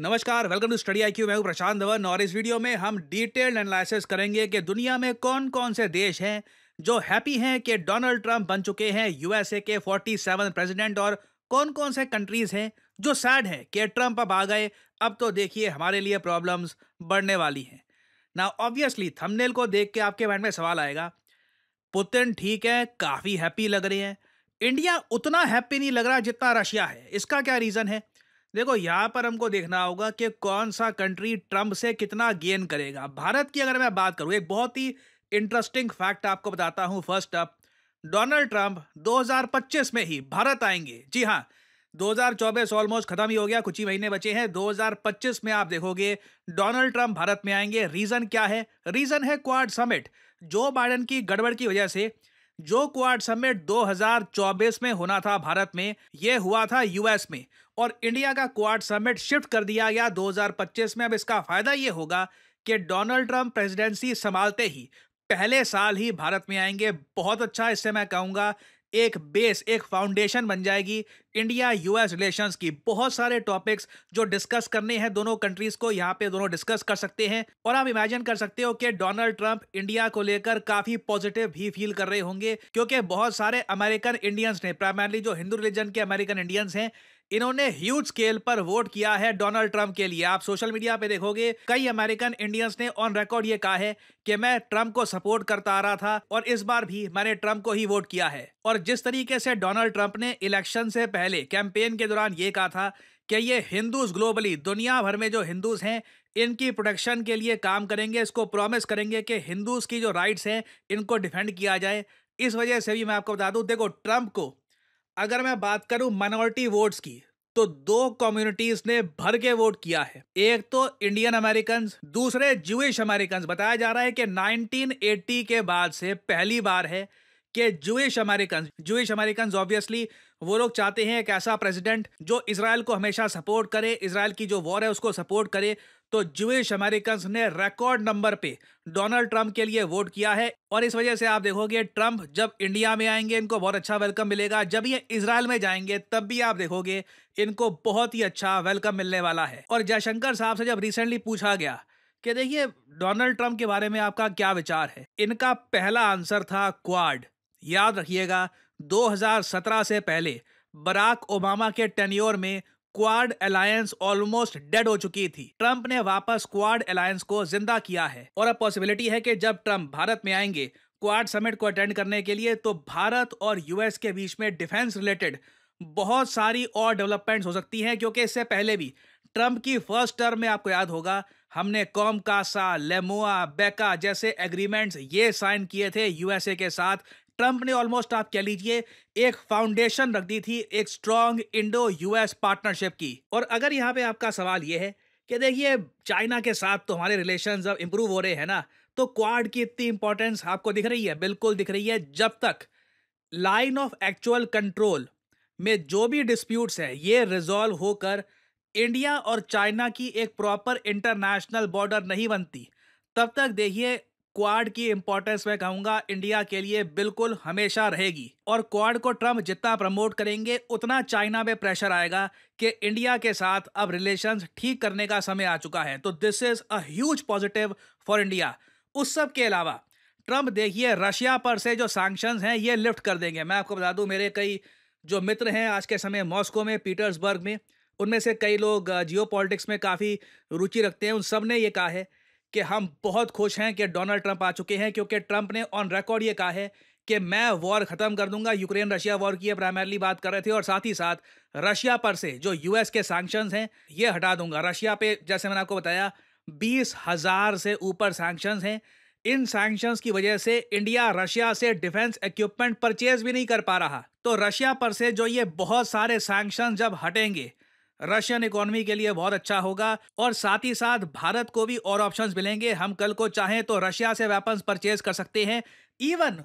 नमस्कार welcome to study I StudyIQ मैं प्रशांत धवन और इस वीडियो में हम डिटेल्ड एनालिसिस करेंगे कि दुनिया में कौन कौन से देश हैं जो हैप्पी हैं कि डोनाल्ड ट्रंप बन चुके हैं यूएसए के 47 प्रेसिडेंट और कौन कौन से कंट्रीज हैं जो सैड हैं कि ट्रंप अब आ गए अब तो देखिए हमारे लिए प्रॉब्लम्स बढ़ने वाली हैं ना ऑब्वियसली थमनेल को देख के आपके माइंड में सवाल आएगा पुतिन ठीक है काफ़ी हैप्पी लग रहे हैं इंडिया उतना हैप्पी नहीं लग रहा जितना रशिया है इसका क्या रीज़न है देखो यहाँ पर हमको देखना होगा कि कौन सा कंट्री ट्रंप से कितना गेन करेगा भारत की अगर मैं बात करूँ एक बहुत ही इंटरेस्टिंग फैक्ट आपको बताता हूँ फर्स्ट अप डोनाल्ड ट्रंप 2025 में ही भारत आएंगे जी हाँ 2024 ऑलमोस्ट खत्म ही हो गया कुछ ही महीने बचे हैं 2025 में आप देखोगे डोनाल्ड ट्रंप भारत में आएंगे रीजन क्या है रीजन है क्वाड समिट जो बाइडन की गड़बड़ की वजह से जो क्वाड समिट 2024 में होना था भारत में यह हुआ था यूएस में और इंडिया का क्वाड समिट शिफ्ट कर दिया गया 2025 में अब इसका फायदा ये होगा कि डोनाल्ड ट्रंप प्रेसिडेंसी संभालते ही पहले साल ही भारत में आएंगे बहुत अच्छा इससे मैं कहूंगा एक बेस एक फाउंडेशन बन जाएगी इंडिया यूएस रिलेशंस की बहुत सारे टॉपिक्स जो डिस्कस करने हैं दोनों कंट्रीज को यहाँ पे दोनों डिस्कस कर सकते हैं और आप इमेजिन कर सकते हो कि डोनाल्ड ट्रंप इंडिया को लेकर काफी पॉजिटिव भी फील कर रहे होंगे क्योंकि बहुत सारे अमेरिकन इंडियंस ने प्राइमरली जो हिंदू रिलीजन के अमेरिकन इंडियंस हैं इन्होंने ह्यूज स्केल पर वोट किया है डोनाल्ड ट्रंप के लिए आप सोशल मीडिया पे देखोगे कई अमेरिकन इंडियंस ने ऑन रिकॉर्ड ये कहा है कि मैं ट्रंप को सपोर्ट करता आ रहा था और इस बार भी मैंने ट्रंप को ही वोट किया है और जिस तरीके से डोनाल्ड ट्रंप ने इलेक्शन से पहले पहले कैंपेन के दौरान ये कहा था कि ये हिंदूज ग्लोबली दुनिया भर में जो हिंदूज हैं इनकी प्रोटेक्शन के लिए काम करेंगे इसको प्रॉमिस करेंगे कि हिंदूज की जो राइट्स हैं इनको डिफेंड किया जाए इस वजह से भी मैं आपको बता दूं देखो ट्रंप को अगर मैं बात करूं माइनॉरिटी वोट्स की तो दो कम्युनिटीज ने भर के वोट किया है एक तो इंडियन अमेरिकन दूसरे जूश अमेरिकन बताया जा रहा है कि 1980 के बाद से पहली बार है कि Jewish American Jewish American obviously वो लोग चाहते हैं एक ऐसा प्रेसिडेंट जो इसराइल को हमेशा सपोर्ट करे इसराइल की जो वॉर है उसको सपोर्ट करे तो जूश अमेरिकन ने रिकॉर्ड नंबर पे डोनाल्ड ट्रंप के लिए वोट किया है और इस वजह से आप देखोगे ट्रंप जब इंडिया में आएंगे इनको बहुत अच्छा वेलकम मिलेगा जब ये इसराइल में जाएंगे तब भी आप देखोगे इनको बहुत ही अच्छा वेलकम मिलने वाला है और जयशंकर साहब से जब रिसेंटली पूछा गया कि देखिए डोनाल्ड ट्रंप के बारे में आपका क्या विचार है इनका पहला आंसर था क्वाड याद रखिएगा 2017 से पहले बराक ओबामा के टेन्योर में क्वाड अलायंस ऑलमोस्ट डेड हो चुकी थी ट्रंप ने वापस क्वाड अलायंस को जिंदा किया है और अब पॉसिबिलिटी है कि जब ट्रंप भारत में आएंगे क्वाड समिट को अटेंड करने के लिए तो भारत और यूएस के बीच में डिफेंस रिलेटेड बहुत सारी और डेवलपमेंट्स हो सकती हैं क्योंकि इससे पहले भी ट्रंप की फर्स्ट टर्म में आपको याद होगा हमने कॉम कासा लेमोआ बेका जैसे एग्रीमेंट्स ये साइन किए थे यूएसए के साथ ट्रंप ने ऑलमोस्ट आप कह लीजिए एक फाउंडेशन रख दी थी एक स्ट्रांग इंडो यूएस पार्टनरशिप की और अगर यहाँ पे आपका सवाल ये है कि देखिए चाइना के साथ तो हमारे रिलेशन अब इम्प्रूव हो रहे हैं ना तो क्वाड की इतनी इंपॉर्टेंस आपको दिख रही है बिल्कुल दिख रही है जब तक लाइन ऑफ एक्चुअल कंट्रोल में जो भी डिस्प्यूट्स हैं ये रिजॉल्व होकर इंडिया और चाइना की एक प्रॉपर इंटरनेशनल बॉर्डर नहीं बनती तब तक देखिए क्वाड की इम्पोर्टेंस मैं कहूंगा इंडिया के लिए बिल्कुल हमेशा रहेगी और क्वाड को ट्रम्प जितना प्रमोट करेंगे उतना चाइना में प्रेशर आएगा कि इंडिया के साथ अब रिलेशंस ठीक करने का समय आ चुका है तो this is a huge positive for India उस सब के अलावा ट्रंप देखिए रशिया पर से जो सैक्शन हैं ये लिफ्ट कर देंगे मैं आपको बता दूं मेरे कई जो मित्र हैं आज के समय मॉस्को में पीटर्सबर्ग में उनमें से कई लोग जियो uh, में काफ़ी रुचि रखते हैं उन सब ने ये कहा है कि हम बहुत खुश हैं कि डोनाल्ड ट्रंप आ चुके हैं क्योंकि ट्रंप ने ऑन रिकॉर्ड ये कहा है कि मैं वॉर खत्म कर दूंगा यूक्रेन रशिया वॉर की प्राइमरली बात कर रहे थे और साथ ही साथ रशिया पर से जो यूएस के सैंक्शंस हैं ये हटा दूंगा रशिया पे जैसे मैंने आपको बताया बीस हजार से ऊपर सैंक्शंस हैं इन सैंक्शंस की वजह से इंडिया रशिया से डिफेंस इक्विपमेंट परचेज भी नहीं कर पा रहा तो रशिया पर से जो ये बहुत सारे सैंक्शन जब हटेंगे रशियन इकोनॉमी के लिए बहुत अच्छा होगा और साथ ही साथ भारत को भी और ऑप्शंस मिलेंगे हम कल को चाहें तो रशिया से वेपन्स परचेज कर सकते हैं इवन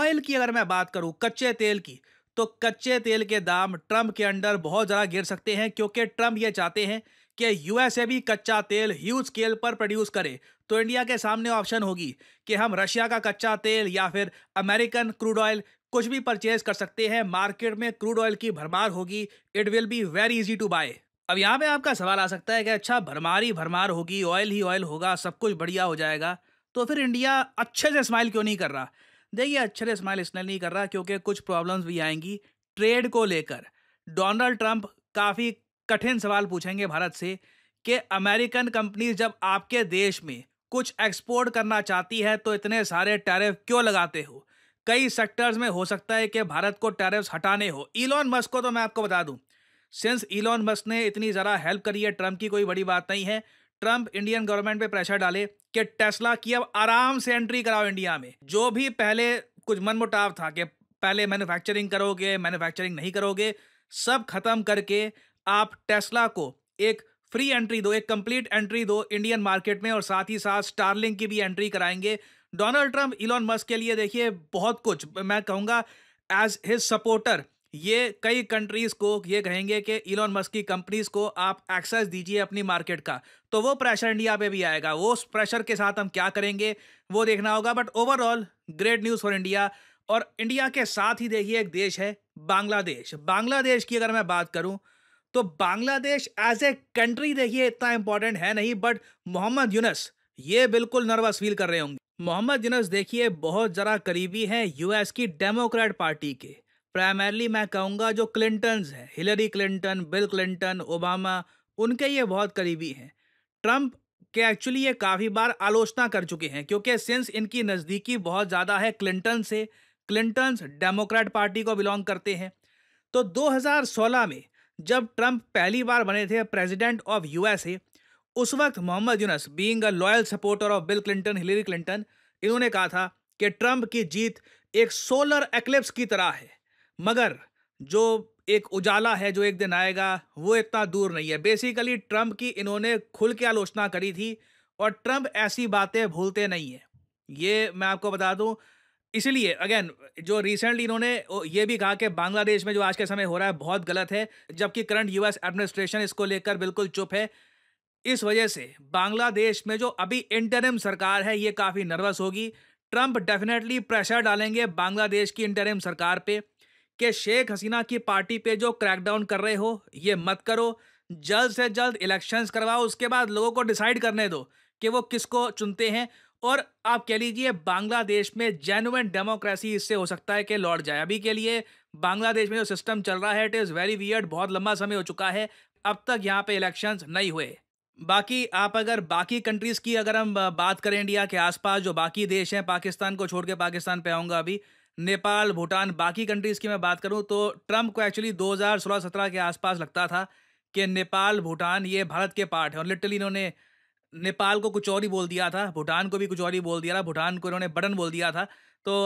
ऑयल की अगर मैं बात करूं कच्चे तेल की तो कच्चे तेल के दाम ट्रम्प के अंडर बहुत ज़्यादा गिर सकते हैं क्योंकि ट्रम्प ये चाहते हैं कि यूएसए भी कच्चा तेल ह्यूज स्केल पर प्रोड्यूस करे तो इंडिया के सामने ऑप्शन होगी कि हम रशिया का कच्चा तेल या फिर अमेरिकन क्रूड ऑयल कुछ भी परचेज कर सकते हैं मार्केट में क्रूड ऑयल की भरमार होगी it will be very easy to buy अब यहाँ पे आपका सवाल आ सकता है कि अच्छा भरमार ही भरमार होगी ऑयल ही ऑयल होगा सब कुछ बढ़िया हो जाएगा तो फिर इंडिया अच्छे से स्माइल क्यों नहीं कर रहा देखिए अच्छे से स्माइल इसलिए नहीं कर रहा क्योंकि कुछ प्रॉब्लम्स भी आएंगी ट्रेड को लेकर डोनाल्ड ट्रंप काफ़ी कठिन सवाल पूछेंगे भारत से कि अमेरिकन कंपनी जब आपके देश में कुछ एक्सपोर्ट करना चाहती है तो इतने सारे टैरिफ क्यों लगाते हो कई सेक्टर्स में हो सकता है कि भारत को टैरिफ्स हटाने हो इलॉन मस्क को तो मैं आपको बता दूं सिंस इलॉन मस्क ने इतनी ज़रा हेल्प करी है ट्रंप की कोई बड़ी बात नहीं है ट्रंप इंडियन गवर्नमेंट पे प्रेशर डाले कि टेस्ला की अब आराम से एंट्री कराओ इंडिया में जो भी पहले कुछ मनमुटाव था कि पहले मैन्युफैक्चरिंग करोगे मैन्युफैक्चरिंग नहीं करोगे सब खत्म करके आप टेस्ला को एक फ्री एंट्री दो एक कंप्लीट एंट्री दो इंडियन मार्केट में और साथ ही साथ स्टारलिंग की भी एंट्री कराएंगे डोनाल्ड ट्रंप इलॉन मस्क के लिए देखिए बहुत कुछ मैं कहूँगा एज हिज सपोर्टर ये कई कंट्रीज को ये कहेंगे कि इलॉन मस्क की कंपनीज को आप एक्सेस दीजिए अपनी मार्केट का तो वो प्रेशर इंडिया पे भी आएगा वो उस प्रेशर के साथ हम क्या करेंगे वो देखना होगा but overall great news for India और इंडिया के साथ ही देखिए एक देश है बांग्लादेश बांग्लादेश की अगर मैं बात करूँ तो बांग्लादेश एज ए कंट्री देखिए इतना इंपॉर्टेंट है नहीं बट मोहम्मद यूनस ये बिल्कुल नर्वस फील कर रहे होंगे मोहम्मद जिनस देखिए बहुत जरा करीबी हैं यूएस की डेमोक्रेट पार्टी के प्राइमरली मैं कहूँगा जो क्लिंटन हैं Hillary Clinton Bill Clinton Obama उनके ये बहुत करीबी हैं ट्रंप के एक्चुअली ये काफ़ी बार आलोचना कर चुके हैं क्योंकि सिंस इनकी नज़दीकी बहुत ज़्यादा है क्लिंटन से क्लिंटन डेमोक्रेट पार्टी को बिलोंग करते हैं तो 2016 में जब ट्रंप पहली बार बने थे प्रेसिडेंट ऑफ यूएसए उस वक्त Mohammad Yunus being a loyal supporter of Bill Clinton Hillary Clinton इन्होंने कहा था कि ट्रंप की जीत एक सोलर एक्लिप्स की तरह है मगर जो एक उजाला है जो एक दिन आएगा वो इतना दूर नहीं है बेसिकली ट्रंप की इन्होंने खुल के आलोचना करी थी और ट्रंप ऐसी बातें भूलते नहीं हैं ये मैं आपको बता दूं इसलिए अगेन जो रिसेंटली इन्होंने ये भी कहा कि बांग्लादेश में जो आज के समय हो रहा है बहुत गलत है जबकि करंट यूएस एडमिनिस्ट्रेशन इसको लेकर बिल्कुल चुप है इस वजह से बांग्लादेश में जो अभी इंटरिम सरकार है ये काफ़ी नर्वस होगी ट्रंप डेफिनेटली प्रेशर डालेंगे बांग्लादेश की इंटरिम सरकार पे कि शेख हसीना की पार्टी पे जो क्रैकडाउन कर रहे हो ये मत करो जल्द से जल्द इलेक्शंस करवाओ उसके बाद लोगों को डिसाइड करने दो कि वो किसको चुनते हैं और आप कह लीजिए बांग्लादेश में जेनुअन डेमोक्रेसी इससे हो सकता है कि लौट जाए अभी के लिए बांग्लादेश में जो सिस्टम चल रहा है इट इज़ वेरी वियर्ड बहुत लंबा समय हो चुका है अब तक यहाँ पे इलेक्शंस नहीं हुए बाकी आप अगर बाकी कंट्रीज़ की अगर हम बात करें इंडिया के आसपास जो बाकी देश हैं पाकिस्तान को छोड़ के पाकिस्तान पे आऊँगा अभी नेपाल भूटान बाकी कंट्रीज़ की मैं बात करूँ तो ट्रंप को एक्चुअली 2016-17 के आसपास लगता था कि नेपाल भूटान ये भारत के पार्ट है और लिटरली इन्होंने नेपाल को कुछ और ही बोल दिया था भूटान को भी कुछ और ही बोल दिया था भूटान को इन्होंने बटन बोल दिया था तो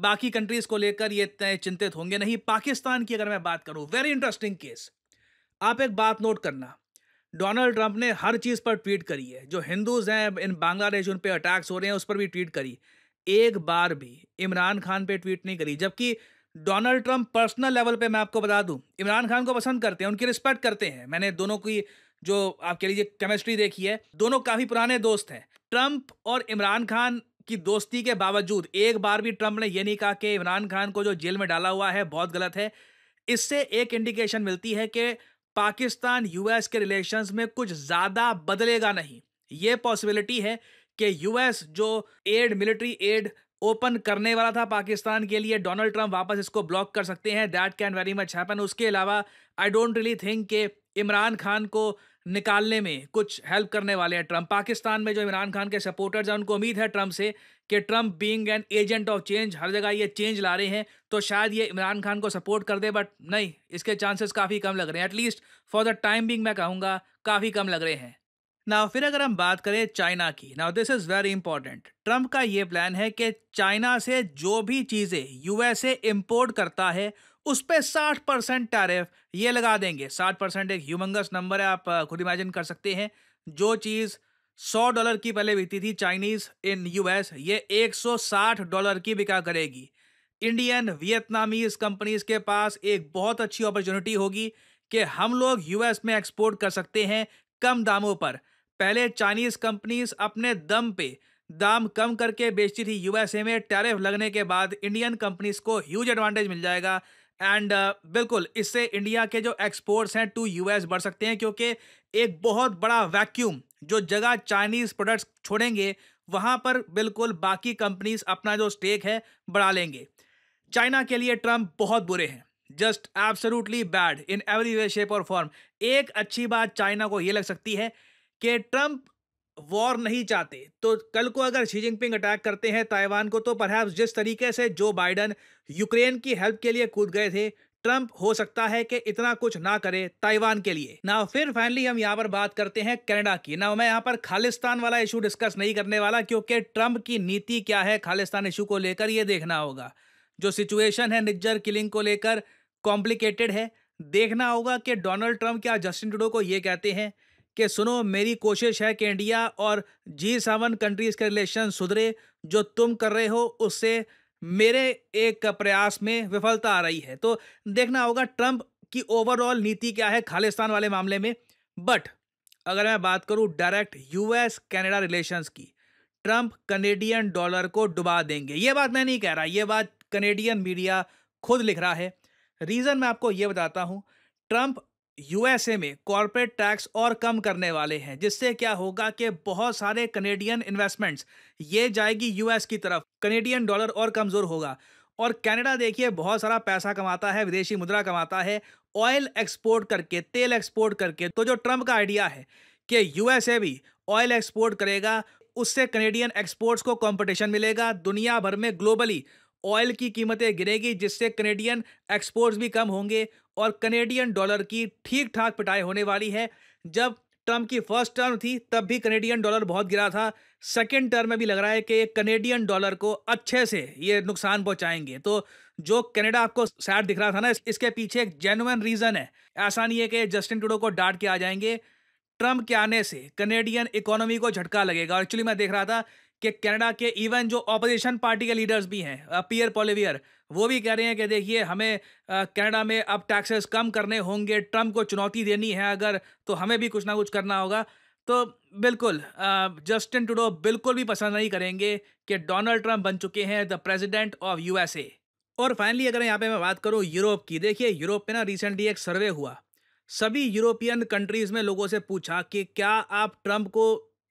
बाकी कंट्रीज़ को लेकर ये इतने चिंतित होंगे नहीं पाकिस्तान की अगर मैं बात करूँ वेरी इंटरेस्टिंग केस आप एक बात नोट करना डोनाल्ड ट्रंप ने हर चीज़ पर ट्वीट करी है जो हिंदूज हैं इन बांग्लादेश उन पर अटैक्स हो रहे हैं उस पर भी ट्वीट करी एक बार भी इमरान खान पे ट्वीट नहीं करी जबकि डोनाल्ड ट्रंप पर्सनल लेवल पे मैं आपको बता दूं इमरान खान को पसंद करते हैं उनकी रिस्पेक्ट करते हैं मैंने दोनों की जो आप कह लीजिए केमिस्ट्री देखी है दोनों काफ़ी पुराने दोस्त हैं ट्रंप और इमरान खान की दोस्ती के बावजूद एक बार भी ट्रंप ने यह नहीं कहा कि इमरान खान को जो जेल में डाला हुआ है बहुत गलत है इससे एक इंडिकेशन मिलती है कि पाकिस्तान यूएस के रिलेशंस में कुछ ज़्यादा बदलेगा नहीं ये पॉसिबिलिटी है कि यूएस जो एड मिलिट्री एड ओपन करने वाला था पाकिस्तान के लिए डोनाल्ड ट्रंप वापस इसको ब्लॉक कर सकते हैं that can very much happen उसके अलावा आई डोंट रियली थिंक के इमरान खान को निकालने में कुछ हेल्प करने वाले हैं ट्रंप पाकिस्तान में जो इमरान खान के सपोर्टर्स हैं उनको उम्मीद है ट्रंप से कि Trump being an agent of change हर जगह ये चेंज ला रहे हैं तो शायद ये इमरान खान को सपोर्ट कर दे बट नहीं इसके चांसेस काफ़ी कम लग रहे हैं at least for the time being मैं कहूँगा काफ़ी कम लग रहे हैं ना फिर अगर हम बात करें चाइना की ना this is very important Trump का ये प्लान है कि चाइना से जो भी चीज़ें यूएसए इंपोर्ट करता है उस पर साठ परसेंट टैरिफ ये लगा देंगे साठ परसेंट एक ह्यूमंगस नंबर है आप खुद इमेजिन कर सकते हैं जो चीज़ सौ डॉलर की पहले बिकती थी चाइनीज इन यूएस ये एक सौ साठ डॉलर की बिका करेगी इंडियन वियतनामीज कंपनीज के पास एक बहुत अच्छी अपॉर्चुनिटी होगी कि हम लोग यूएस में एक्सपोर्ट कर सकते हैं कम दामों पर पहले चाइनीज कंपनीज अपने दम पे दाम कम करके बेचती थी यूएसए में टैरिफ लगने के बाद इंडियन कंपनीज को ह्यूज एडवांटेज मिल जाएगा एंड बिल्कुल इससे इंडिया के जो एक्सपोर्ट्स हैं टू यूएस बढ़ सकते हैं क्योंकि एक बहुत बड़ा वैक्यूम जो जगह चाइनीज़ प्रोडक्ट्स छोड़ेंगे वहाँ पर बिल्कुल बाकी कंपनीज अपना जो स्टेक है बढ़ा लेंगे चाइना के लिए ट्रंप बहुत बुरे हैं just absolutely bad in every way shape और फॉर्म एक अच्छी बात चाइना को ये लग सकती है कि ट्रंप वॉर नहीं चाहते तो कल को अगर शी जिनपिंग अटैक करते हैं ताइवान को तो परहैप्स जिस तरीके से जो बाइडन यूक्रेन की हेल्प के लिए कूद गए थे ट्रंप हो सकता है कि इतना कुछ ना करे ताइवान के लिए ना फिर फाइनली हम यहाँ पर बात करते हैं कनाडा की ना मैं यहाँ पर खालिस्तान वाला इशू डिस्कस नहीं करने वाला क्योंकि ट्रंप की नीति क्या है खालिस्तान इशू को लेकर ये देखना होगा जो सिचुएशन है निज्जर किलिंग को लेकर कॉम्प्लिकेटेड है देखना होगा कि डोनाल्ड ट्रंप क्या जस्टिन टूडो को ये कहते हैं कि सुनो मेरी कोशिश है कि इंडिया और जी सेवन कंट्रीज़ के रिलेशन सुधरे जो तुम कर रहे हो उससे मेरे एक प्रयास में विफलता आ रही है तो देखना होगा ट्रंप की ओवरऑल नीति क्या है खालिस्तान वाले मामले में बट अगर मैं बात करूं डायरेक्ट यूएस कनाडा रिलेशंस की ट्रंप कनेडियन डॉलर को डुबा देंगे ये बात मैं नहीं कह रहा ये बात कनेडियन मीडिया खुद लिख रहा है रीज़न मैं आपको ये बताता हूँ ट्रंप यूएसए में कॉरपोरेट टैक्स और कम करने वाले हैं जिससे क्या होगा कि बहुत सारे कनेडियन इन्वेस्टमेंट्स ये जाएगी यूएस की तरफ कनेडियन डॉलर और कमज़ोर होगा और कनाडा देखिए बहुत सारा पैसा कमाता है विदेशी मुद्रा कमाता है ऑयल एक्सपोर्ट करके तेल एक्सपोर्ट करके तो जो ट्रंप का आइडिया है कि यूएसए भी ऑयल एक्सपोर्ट करेगा उससे कनेडियन एक्सपोर्ट्स को कंपटीशन मिलेगा दुनिया भर में ग्लोबली ऑयल की कीमतें गिरेगी जिससे कनेडियन एक्सपोर्ट्स भी कम होंगे और कनेडियन डॉलर की ठीक ठाक पिटाई होने वाली है जब ट्रंप की फर्स्ट टर्म थी तब भी कनेडियन डॉलर बहुत गिरा था सेकेंड टर्म में भी लग रहा है कि कनेडियन डॉलर को अच्छे से ये नुकसान पहुंचाएंगे तो जो कनाडा आपको सैड दिख रहा था ना इसके पीछे एक जेनुअन रीज़न है ऐसा नहीं है कि जस्टिन टूडो को डांट के आ जाएंगे ट्रम्प के आने से कनेडियन इकोनॉमी को झटका लगेगा एक्चुअली मैं देख रहा था कि कनाडा के इवन जो ऑपोजिशन पार्टी के लीडर्स भी हैं पियर पोलिवियर वो भी कह रहे हैं कि देखिए हमें कनाडा में अब टैक्सेस कम करने होंगे ट्रम्प को चुनौती देनी है अगर तो हमें भी कुछ ना कुछ करना होगा तो बिल्कुल जस्टिन टूडो बिल्कुल भी पसंद नहीं करेंगे कि डोनाल्ड ट्रंप बन चुके हैं द प्रेजिडेंट ऑफ यू और फाइनली अगर यहाँ पे मैं बात करूँ यूरोप की देखिए यूरोप में ना रिसेंटली एक सर्वे हुआ सभी यूरोपियन कंट्रीज़ में लोगों से पूछा कि क्या आप ट्रंप को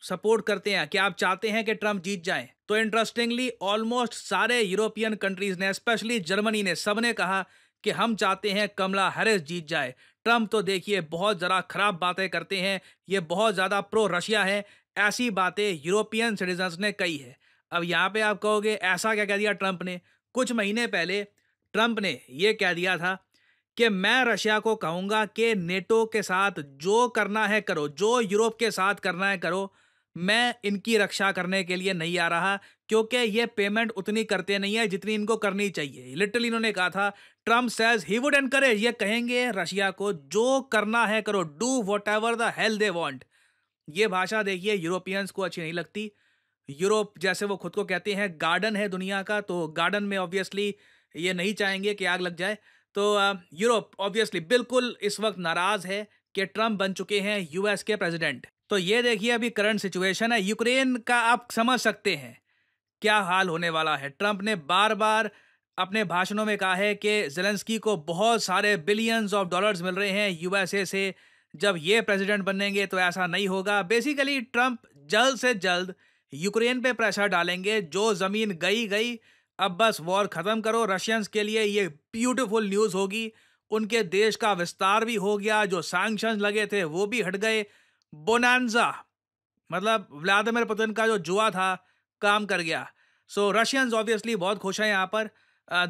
सपोर्ट करते हैं कि आप चाहते हैं कि ट्रम्प जीत जाए तो इंटरेस्टिंगली ऑलमोस्ट सारे यूरोपियन कंट्रीज ने स्पेशली जर्मनी ने सबने कहा कि हम चाहते हैं कमला हैरिस जीत जाए ट्रम्प तो देखिए बहुत ज़रा ख़राब बातें करते हैं ये बहुत ज़्यादा प्रो रशिया है ऐसी बातें यूरोपियन सिटीजन्स ने कही है अब यहाँ पे आप कहोगे ऐसा क्या कह दिया ट्रंप ने कुछ महीने पहले ट्रंप ने ये कह दिया था कि मैं रशिया को कहूँगा कि नेटो के साथ जो करना है करो जो यूरोप के साथ करना है करो मैं इनकी रक्षा करने के लिए नहीं आ रहा क्योंकि ये पेमेंट उतनी करते नहीं है जितनी इनको करनी चाहिए लिटरली इन्होंने कहा था Trump says he would encourage ये कहेंगे रशिया को जो करना है करो do whatever the hell they want ये भाषा देखिए यूरोपियंस को अच्छी नहीं लगती यूरोप जैसे वो खुद को कहते हैं गार्डन है दुनिया का तो गार्डन में ऑब्वियसली ये नहीं चाहेंगे कि आग लग जाए तो यूरोप ऑब्वियसली बिल्कुल इस वक्त नाराज़ है कि ट्रम्प बन चुके हैं यूएस के प्रेसिडेंट तो ये देखिए अभी करंट सिचुएशन है यूक्रेन का आप समझ सकते हैं क्या हाल होने वाला है ट्रंप ने बार बार अपने भाषणों में कहा है कि जेलेंस्की को बहुत सारे बिलियंस ऑफ डॉलर्स मिल रहे हैं यूएसए से जब ये प्रेसिडेंट बनेंगे तो ऐसा नहीं होगा बेसिकली ट्रंप जल्द से जल्द यूक्रेन पे प्रेशर डालेंगे जो ज़मीन गई गई अब बस वॉर ख़त्म करो रशियंस के लिए ये ब्यूटिफुल न्यूज़ होगी उनके देश का विस्तार भी हो गया जो सैंक्शन लगे थे वो भी हट गए बोनान्जा मतलब व्लादिमिर पुतिन का जो जुआ था काम कर गया सो रशियंस ऑब्वियसली बहुत खुश हैं यहाँ पर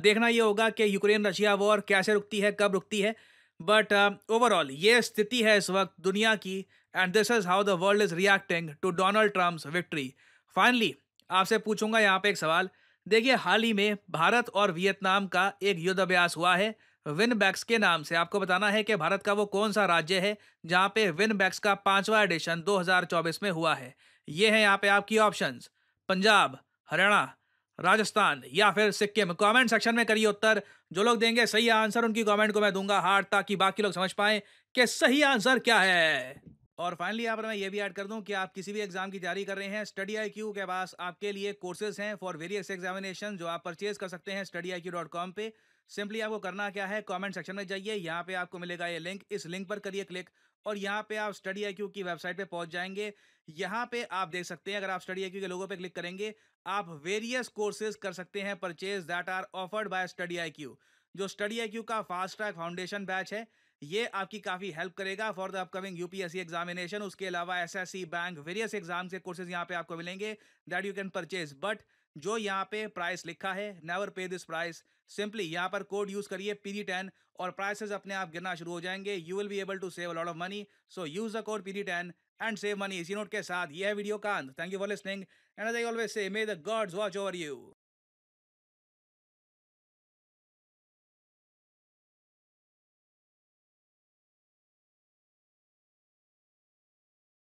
देखना ये होगा कि यूक्रेन रशिया वॉर कैसे रुकती है कब रुकती है बट ओवरऑल uh, ये स्थिति है इस वक्त दुनिया की and this is how the world is reacting to Donald Trump's victory finally आपसे पूछूंगा यहाँ पे एक सवाल देखिए हाल ही में भारत और वियतनाम का एक युद्ध अभ्यास हुआ है विन बैक्स के नाम से आपको बताना है कि भारत का वो कौन सा राज्य है जहां पे विन बैक्स का पांचवा एडिशन 2024 में हुआ है ये है यहाँ पे आपकी ऑप्शंस पंजाब हरियाणा राजस्थान या फिर सिक्किम कमेंट सेक्शन में करिए उत्तर जो लोग देंगे सही आंसर उनकी कमेंट को मैं दूंगा हार्ड ताकि बाकी लोग समझ पाए कि सही आंसर क्या है और फाइनली यहाँ पर मैं ये भी ऐड कर दूं कि आप किसी भी एग्जाम की तैयारी कर रहे हैं स्टडी आई क्यू के पास आपके लिए कोर्सेज हैं फॉर वेरियस एग्जामिनेशन जो आप परचेज कर सकते हैं स्टडी आई क्यू डॉट कॉम पे सिंपली आपको करना क्या है कमेंट सेक्शन में जाइए यहाँ पे आपको मिलेगा ये लिंक इस लिंक पर करिए क्लिक और यहाँ पे आप स्टडी आई की वेबसाइट पे पहुंच जाएंगे यहाँ पे आप देख सकते हैं अगर आप स्टडी आई के लोगों पे क्लिक करेंगे आप वेरियस कोर्सेज कर सकते हैं purchase that are offered by Study I जो स्टडी आई का फास्ट ट्रैक फाउंडेशन बैच है ये आपकी काफ़ी हेल्प करेगा for the upcoming UPSC examination उसके अलावा एसएससी बैंक वेरियस एग्जाम के कोर्सेज यहाँ पे आपको मिलेंगे that you can purchase but जो यहाँ पे प्राइस लिखा है नेवर पे दिस प्राइस सिंपली यहाँ पर कोड यूज़ करिए पीजी टेन और प्राइसेस अपने आप गिरना शुरू हो जाएंगे you will be able to save lot of money so use the code PG ten and save money इसी नोट के साथ यह वीडियो अंत thank you for listening and I always say may the gods watch over you